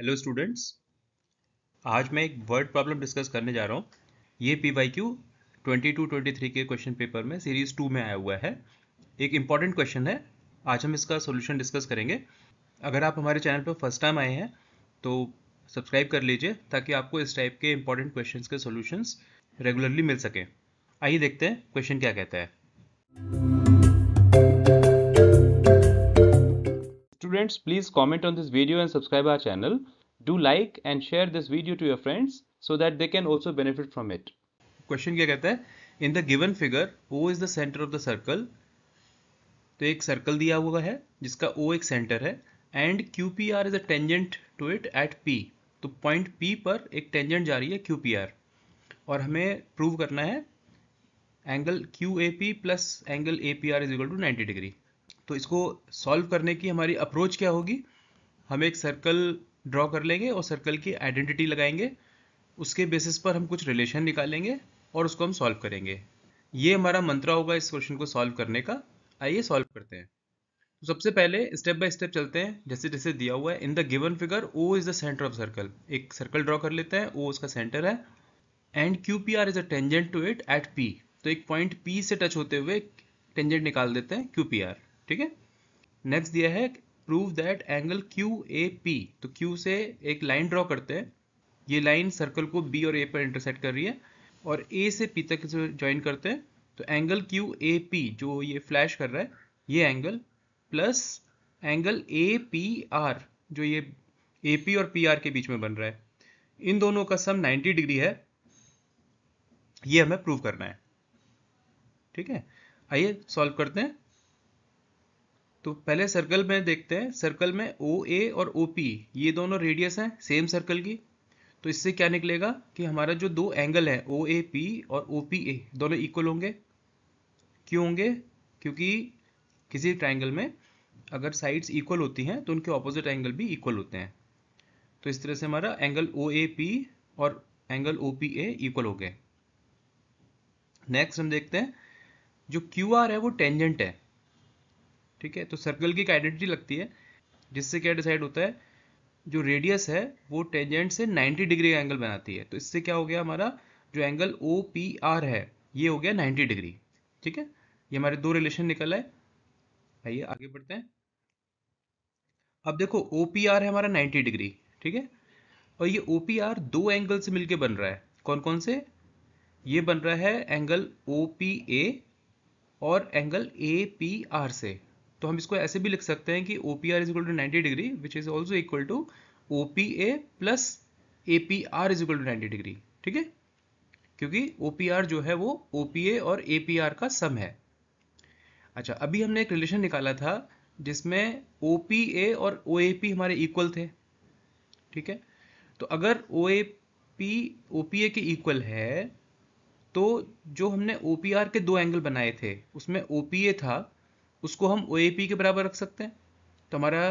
Hello students आज मैं एक वर्ड प्रॉब्लम डिस्कस करने जा रहा हूँ ये P Y Q twenty two twenty three के क्वेश्चन पेपर में सीरीज टू में आया हुआ है एक इम्पॉर्टेंट क्वेश्चन है आज हम इसका सोल्यूशन डिस्कस करेंगे अगर आप हमारे चैनल पर फर्स्ट टाइम आए हैं तो सब्सक्राइब कर लीजिए ताकि आपको इस टाइप के इंपॉर्टेंट क्वेश्चन के सोल्यूशंस रेगुलरली मिल सकें आइए देखते हैं क्वेश्चन क्या कहता है students, please comment on this video and subscribe our channel. Do like and share this video to your friends so that they can also benefit from it. Question क्या कहता है? In the given figure, O is the center of the circle. तो एक circle दिया हुआ है जिसका O एक सेंटर है and Q P R is a tangent to it at P. तो पॉइंट P पर एक टेंजेंट जा रही है क्यू पी आर और हमें प्रूव करना है angle Q A P plus angle A P R is equal to ninety degree तो इसको सॉल्व करने की हमारी अप्रोच क्या होगी हम एक सर्कल ड्रॉ कर लेंगे और सर्कल की आइडेंटिटी लगाएंगे उसके बेसिस पर हम कुछ रिलेशन निकालेंगे और उसको हम सॉल्व करेंगे ये हमारा मंत्रा होगा इस क्वेश्चन को सॉल्व करने का आइए सॉल्व करते हैं तो सबसे पहले स्टेप बाय स्टेप चलते हैं जैसे जैसे दिया हुआ है in the given figure O is the centre of circle एक सर्कल ड्रॉ कर लेते हैं ओ उसका सेंटर है and Q P R is a tangent to it at P तो एक पॉइंट पी से टच होते हुए टेंजेंट निकाल देते हैं क्यू पी आर ठीक है नेक्स्ट दिया है prove that angle Q A P तो क्यू से एक लाइन ड्रॉ करते हैं ये लाइन सर्कल को बी और ए पर इंटरसेक्ट कर रही है और ए से पी तक ज्वाइन करते हैं तो एंगल क्यू ए पी जो ये फ्लैश कर रहा है ये angle plus angle A P R जो ये ए पी और पी आर के बीच में बन रहा है इन दोनों का सम 90 डिग्री है ये हमें प्रूव करना है ठीक है आइए सॉल्व करते हैं तो पहले सर्कल में देखते हैं सर्कल में ओ ए और ओ पी ये दोनों रेडियस हैं सेम सर्कल की तो इससे क्या निकलेगा कि हमारा जो दो एंगल है ओ ए पी और ओ पी ए दोनों इक्वल होंगे क्यों होंगे क्योंकि किसी ट्राइंगल में अगर साइड्स इक्वल होती हैं तो उनके ऑपोजिट एंगल भी इक्वल होते हैं तो इस तरह से हमारा एंगल ओ ए पी और angle O P A equal हो गए नेक्स्ट हम देखते हैं जो क्यू आर है वो टेंजेंट है ठीक है तो सर्कल की एक आइडेंटिटी लगती है जिससे क्या डिसाइड होता है जो रेडियस है वो टेंजेंट से 90 डिग्री का एंगल बनाती है तो इससे क्या हो गया हमारा जो एंगल ओ पी आर है ये हो गया 90 डिग्री ठीक है ये हमारे दो रिलेशन निकल आए आइए आगे बढ़ते हैं अब देखो ओ पी आर है हमारा 90 डिग्री ठीक है और ये ओ पी आर दो एंगल से मिलके बन रहा है कौन कौन से ये बन रहा है एंगल ओ पी ए और एंगल ए पी आर से तो हम इसको ऐसे भी लिख सकते हैं कि O P R is equal to ninety degree which is also equal to O P A plus A P R is equal to ninety degree ठीक है क्योंकि ओ पी आर जो है वो ओ पी ए और ए पी आर का सम है अच्छा अभी हमने एक रिलेशन निकाला था जिसमें ओ पी ए और ओ ए पी हमारे इक्वल थे ठीक है तो अगर ओ ए पी ओ पी ए के इक्वल है तो जो हमने ओ पी आर के दो एंगल बनाए थे उसमें ओ पी ए था उसको हम ओ के बराबर रख सकते हैं तो हमारा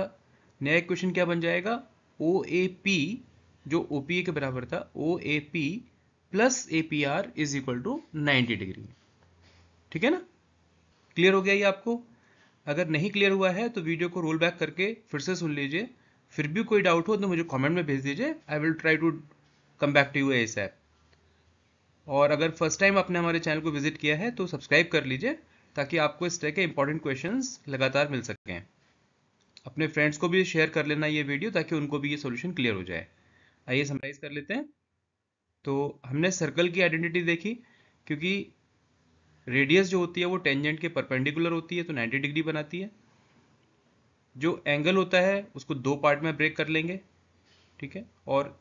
नया क्वेश्चन क्या बन जाएगा ओ जो ओ के बराबर था O A P plus A P R is equal to ninety degree ठीक है ना क्लियर हो गया ये आपको अगर नहीं क्लियर हुआ है तो वीडियो को रोल बैक करके फिर से सुन लीजिए फिर भी कोई डाउट हो तो मुझे कमेंट में भेज दीजिए I will try to come back to you ASAP और अगर फर्स्ट टाइम आपने हमारे चैनल को विजिट किया है तो सब्सक्राइब कर लीजिए ताकि आपको इस तरह के इंपॉर्टेंट क्वेश्चन लगातार मिल सकें अपने फ्रेंड्स को भी शेयर कर लेना ये वीडियो ताकि उनको भी ये सोल्यूशन क्लियर हो जाए आइए समराइज कर लेते हैं तो हमने सर्कल की आइडेंटिटी देखी क्योंकि रेडियस जो होती है वो टेंजेंट के परपेंडिकुलर होती है तो 90 डिग्री बनाती है जो एंगल होता है उसको दो पार्ट में ब्रेक कर लेंगे ठीक है और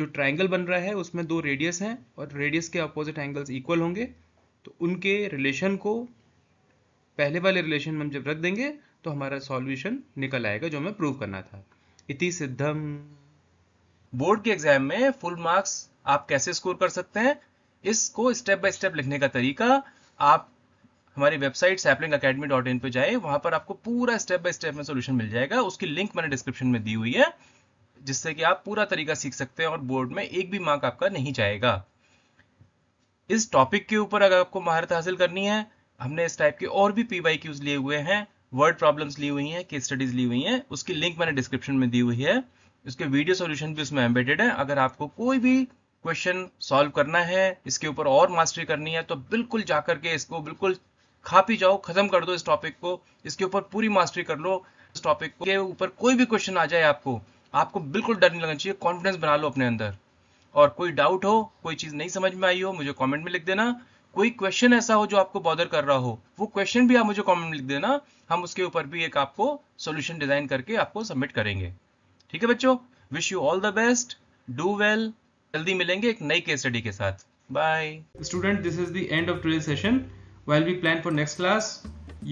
जो ट्राइंगल बन रहा है उसमें दो रेडियस हैं और रेडियस के अपोजिट एंगल्स इक्वल होंगे तो उनके रिलेशन को पहले वाले रिलेशन में हम जब रख देंगे तो हमारा सॉल्यूशन निकल आएगा जो हमें प्रूव करना था इति सिद्धम बोर्ड के एग्जाम में फुल मार्क्स आप कैसे स्कोर कर सकते हैं इसको स्टेप बाय स्टेप लिखने का तरीका आप हमारी website sapling academy dot in पर जाए वहां पर आपको पूरा स्टेप बाय स्टेप में सोल्यूशन मिल जाएगा उसकी लिंक मैंने डिस्क्रिप्शन में दी हुई है जिससे कि आप पूरा तरीका सीख सकते हैं और बोर्ड में एक भी मार्क आपका नहीं जाएगा इस टॉपिक के ऊपर अगर आपको महारत हासिल करनी है हमने इस टाइप के और भी पी वाई क्यूज लिए हुए हैं वर्ड प्रॉब्लम्स ली हुई हैं केस स्टडीज ली हुई हैं उसकी लिंक मैंने डिस्क्रिप्शन में दी हुई है उसके वीडियो सॉल्यूशन भी उसमें एम्बेडेड है अगर आपको कोई भी क्वेश्चन सॉल्व करना है इसके ऊपर और मास्टरी करनी है तो बिल्कुल जाकर के इसको बिल्कुल खा पी जाओ खत्म कर दो इस टॉपिक को इसके ऊपर पूरी मास्टरी कर लो इस टॉपिक के ऊपर कोई भी क्वेश्चन आ जाए आपको आपको बिल्कुल डर नहीं लगना चाहिए कॉन्फिडेंस बना लो अपने अंदर और कोई डाउट हो कोई चीज़ नहीं समझ में आई हो मुझे कॉमेंट में लिख देना कोई क्वेश्चन ऐसा हो जो आपको बॉदर कर रहा हो वो क्वेश्चन भी आप मुझे कॉमेंट लिख देना हम उसके ऊपर भी एक आपको सोल्यूशन डिजाइन करके आपको सबमिट करेंगे ठीक है बच्चों wish you all the best do well जल्दी मिलेंगे एक नई केस स्टडी के साथ bye student this is the end of today session well we plan for next class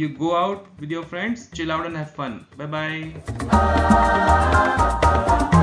you go out with your friends chill out and have fun bye bye